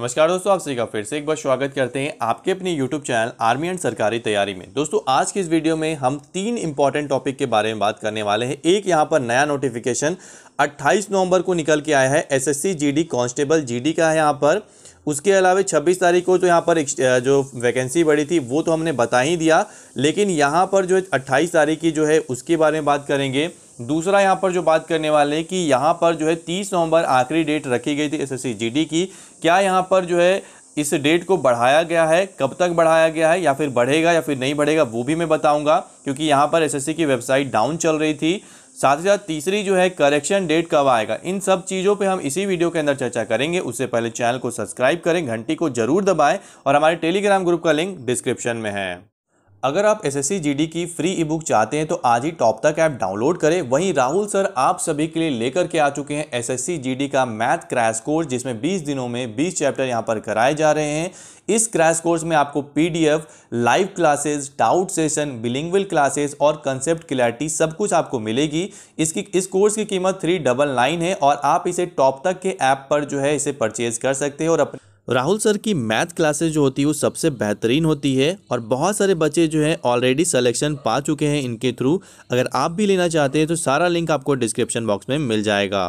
नमस्कार दोस्तों आप सभी का फिर से एक बार स्वागत करते हैं आपके अपने YouTube चैनल आर्मी एंड सरकारी तैयारी में दोस्तों आज की इस वीडियो में हम तीन इंपॉर्टेंट टॉपिक के बारे में बात करने वाले हैं एक यहाँ पर नया नोटिफिकेशन 28 नवंबर को निकल के आया है एसएससी जीडी कांस्टेबल जीडी का है यहाँ पर उसके अलावा छब्बीस तारीख को जो यहाँ पर जो वैकेंसी बढ़ी थी वो तो हमने बता ही दिया लेकिन यहाँ पर जो है तारीख की जो है उसके बारे में बात करेंगे दूसरा यहाँ पर जो बात करने वाले हैं कि यहाँ पर जो है तीस नवंबर आखिरी डेट रखी गई थी एसएससी जीडी की क्या यहाँ पर जो है इस डेट को बढ़ाया गया है कब तक बढ़ाया गया है या फिर बढ़ेगा या फिर नहीं बढ़ेगा वो भी मैं बताऊंगा क्योंकि यहाँ पर एसएससी की वेबसाइट डाउन चल रही थी साथ ही साथ तीसरी जो है करेक्शन डेट कब आएगा इन सब चीज़ों पे हम इसी वीडियो के अंदर चर्चा करेंगे उससे पहले चैनल को सब्सक्राइब करें घंटी को जरूर दबाएं और हमारे टेलीग्राम ग्रुप का लिंक डिस्क्रिप्शन में है अगर आप एस एस की फ्री ई बुक चाहते हैं तो आज ही टॉप तक ऐप डाउनलोड करें वहीं राहुल सर आप सभी के लिए लेकर के आ चुके हैं एस एस का मैथ क्रैश कोर्स जिसमें 20 दिनों में 20 चैप्टर यहां पर कराए जा रहे हैं इस क्रैश कोर्स में आपको PDF, live classes doubt session bilingual classes और कंसेप्ट क्लैरिटी सब कुछ आपको मिलेगी इसकी इस कोर्स की कीमत थ्री डबल नाइन है और आप इसे टॉप तक के ऐप पर जो है इसे परचेज कर सकते हैं और अपने राहुल सर की मैथ क्लासेज जो होती है वो सबसे बेहतरीन होती है और बहुत सारे बच्चे जो है ऑलरेडी सिलेक्शन पा चुके हैं इनके थ्रू अगर आप भी लेना चाहते हैं तो सारा लिंक आपको डिस्क्रिप्शन बॉक्स में मिल जाएगा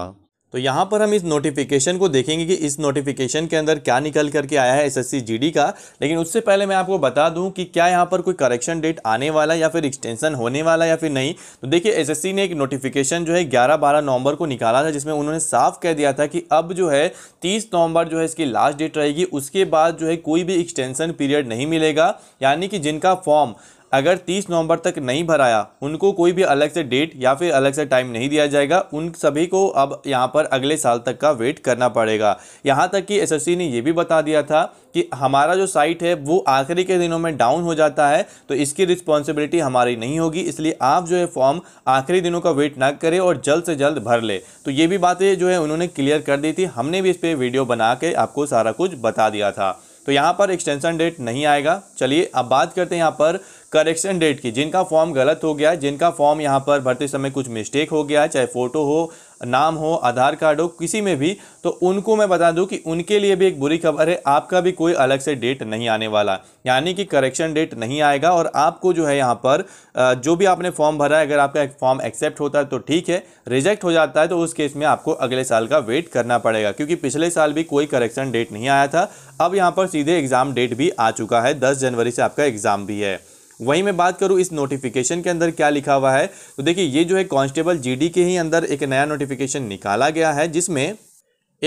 तो यहाँ पर हम इस नोटिफिकेशन को देखेंगे कि इस नोटिफिकेशन के अंदर क्या निकल करके आया है एसएससी जीडी का लेकिन उससे पहले मैं आपको बता दूं कि क्या यहाँ पर कोई करेक्शन डेट आने वाला या फिर एक्सटेंशन होने वाला या फिर नहीं तो देखिए एसएससी ने एक नोटिफिकेशन जो है ग्यारह बारह नवंबर को निकाला था जिसमें उन्होंने साफ कह दिया था कि अब जो है तीस नवंबर जो है इसकी लास्ट डेट रहेगी उसके बाद जो है कोई भी एक्सटेंशन पीरियड नहीं मिलेगा यानी कि जिनका फॉर्म अगर 30 नवंबर तक नहीं भराया उनको कोई भी अलग से डेट या फिर अलग से टाइम नहीं दिया जाएगा उन सभी को अब यहाँ पर अगले साल तक का वेट करना पड़ेगा यहाँ तक कि एसएससी ने यह भी बता दिया था कि हमारा जो साइट है वो आखिरी के दिनों में डाउन हो जाता है तो इसकी रिस्पॉन्सिबिलिटी हमारी नहीं होगी इसलिए आप जो है फॉर्म आखिरी दिनों का वेट ना करें और जल्द से जल्द भर ले तो ये भी बातें जो है उन्होंने क्लियर कर दी थी हमने भी इस पर वीडियो बना के आपको सारा कुछ बता दिया था तो यहाँ पर एक्सटेंशन डेट नहीं आएगा चलिए अब बात करते हैं यहाँ पर करेक्शन डेट की जिनका फॉर्म गलत हो गया है जिनका फॉर्म यहाँ पर भरते समय कुछ मिस्टेक हो गया है चाहे फोटो हो नाम हो आधार कार्ड हो किसी में भी तो उनको मैं बता दूं कि उनके लिए भी एक बुरी खबर है आपका भी कोई अलग से डेट नहीं आने वाला यानी कि करेक्शन डेट नहीं आएगा और आपको जो है यहाँ पर जो भी आपने फॉर्म भरा है अगर आपका फॉर्म एक्सेप्ट होता है तो ठीक है रिजेक्ट हो जाता है तो उस केस में आपको अगले साल का वेट करना पड़ेगा क्योंकि पिछले साल भी कोई करेक्शन डेट नहीं आया था अब यहाँ पर सीधे एग्ज़ाम डेट भी आ चुका है दस जनवरी से आपका एग्ज़ाम भी है वहीं मैं बात करूँ इस नोटिफिकेशन के अंदर क्या लिखा हुआ है तो देखिए ये जो है कांस्टेबल जीडी के ही अंदर एक नया नोटिफिकेशन निकाला गया है जिसमें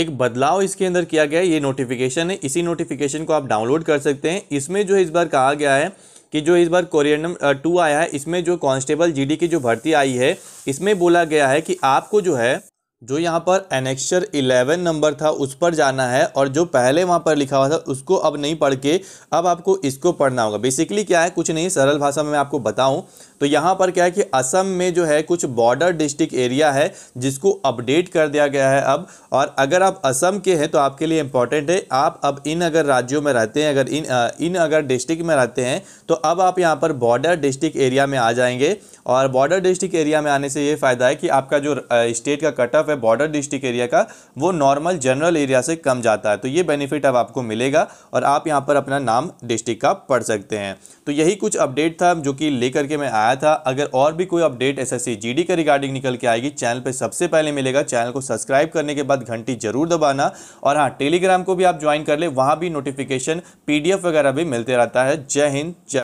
एक बदलाव इसके अंदर किया गया है ये नोटिफिकेशन है इसी नोटिफिकेशन को आप डाउनलोड कर सकते हैं इसमें जो इस बार कहा गया है कि जो इस बार कोरियनम टू आया है इसमें जो कांस्टेबल जीडी की जो भर्ती आई है इसमें बोला गया है कि आपको जो है जो यहाँ पर एनेक्शर 11 नंबर था उस पर जाना है और जो पहले वहाँ पर लिखा हुआ था उसको अब नहीं पढ़ के अब आपको इसको पढ़ना होगा बेसिकली क्या है कुछ नहीं सरल भाषा में मैं आपको बताऊँ तो यहाँ पर क्या है कि असम में जो है कुछ बॉर्डर डिस्ट्रिक्ट एरिया है जिसको अपडेट कर दिया गया है अब और अगर आप असम के हैं तो आपके लिए इम्पॉर्टेंट है आप अब इन अगर राज्यों में रहते हैं अगर इन इन अगर डिस्ट्रिक्ट में रहते हैं तो अब आप यहाँ पर बॉर्डर डिस्ट्रिक्ट एरिया में आ जाएंगे और बॉर्डर डिस्ट्रिक्ट एरिया में आने से ये फ़ायदा है कि आपका जो स्टेट का कट ऑफ पे बॉर्डर डिस्ट्रिक्ट एरिया का वो नॉर्मल जनरल एरिया से कम जाता है तो ये बेनिफिट अब आपको मिलेगा और आप यहाँ पर अपना नाम डिस्ट्रिक्ट का पढ़ सकते हैं तो यही कुछ अपडेट था जो कि लेकर के मैं आया था अगर और भी कोई अपडेट एस एस का रिगार्डिंग निकल के आएगी चैनल पर सबसे पहले मिलेगा चैनल को सब्सक्राइब करने के बाद घंटी जरूर दबाना और हाँ टेलीग्राम को भी आप ज्वाइन कर ले वहाँ भी नोटिफिकेशन पी वगैरह भी मिलते रहता है जय हिंद जय